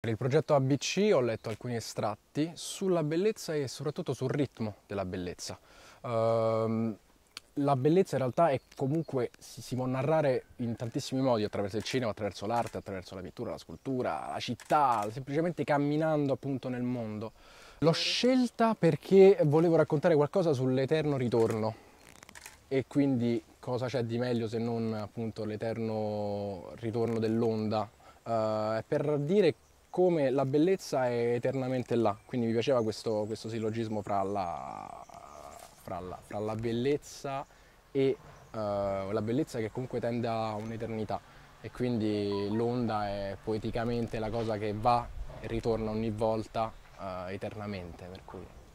Per il progetto ABC ho letto alcuni estratti sulla bellezza e soprattutto sul ritmo della bellezza. Uh, la bellezza in realtà è comunque, si, si, può narrare in tantissimi modi, attraverso il cinema, attraverso l'arte, attraverso la pittura, la scultura, la città, semplicemente camminando appunto nel mondo. L'ho scelta perché volevo raccontare qualcosa sull'eterno ritorno e quindi cosa c'è di meglio se non appunto l'eterno ritorno dell'onda. Uh, per dire che come la bellezza è eternamente là, quindi mi piaceva questo, questo sillogismo fra la, fra, la, fra la, bellezza e uh, la bellezza che comunque tende a un'eternità e quindi l'onda è poeticamente la cosa che va e ritorna ogni volta uh, eternamente. Per cui.